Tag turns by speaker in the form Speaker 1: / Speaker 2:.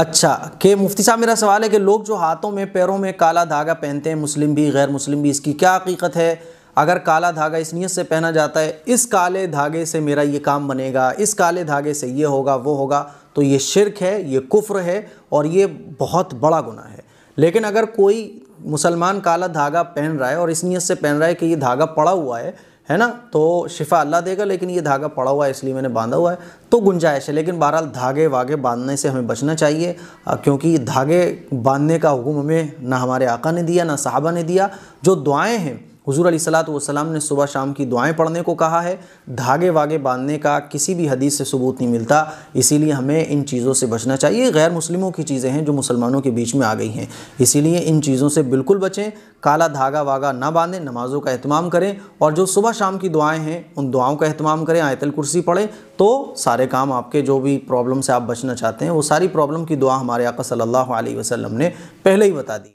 Speaker 1: अच्छा के मुफ्ती साहब मेरा सवाल है कि लोग जो हाथों में पैरों में काला धागा पहनते हैं मुस्लिम भी गैर मुस्लिम भी इसकी क्या हकीकत है अगर काला धागा इस नीयत से पहना जाता है इस काले धागे से मेरा ये काम बनेगा इस काले धागे से ये होगा वो होगा तो ये शिरक है ये कुफ्र है और ये बहुत बड़ा गुना है लेकिन अगर कोई मुसलमान काला धागा पहन रहा है और इस नीयत से पहन रहा है कि ये धागा पड़ा हुआ है है ना तो शिफा अल्लाह देगा लेकिन ये धागा पड़ा हुआ है इसलिए मैंने बांधा हुआ है तो गुंजाइश है लेकिन बहरहाल धागे वागे बांधने से हमें बचना चाहिए क्योंकि धागे बांधने का हुक्म हमें ना हमारे आका ने दिया ना साहबा ने दिया जो दुआएं हैं हुजूर सलाम ने सुबह शाम की दुआएं पढ़ने को कहा है धागे वागे बांधने का किसी भी हदीस से सबूत नहीं मिलता इसीलिए हमें इन चीज़ों से बचना चाहिए गैर मुस्लिमों की चीज़ें हैं जो मुसलमानों के बीच में आ गई हैं इसीलिए इन चीज़ों से बिल्कुल बचें काला धागा वागा ना बांधें नमाज़ों का अहतमाम करें और जो सुबह शाम की दुआएँ हैं उन दुआओं का अहतमाम करें आयतल कुर्सी पढ़ें तो सारे काम आपके जो भी प्रॉब्लम से आप बचना चाहते हैं वो सारी प्रॉब्लम की दुआ हमारे आका सल्लल्लाहु अलैहि वसल्लम ने पहले ही बता दी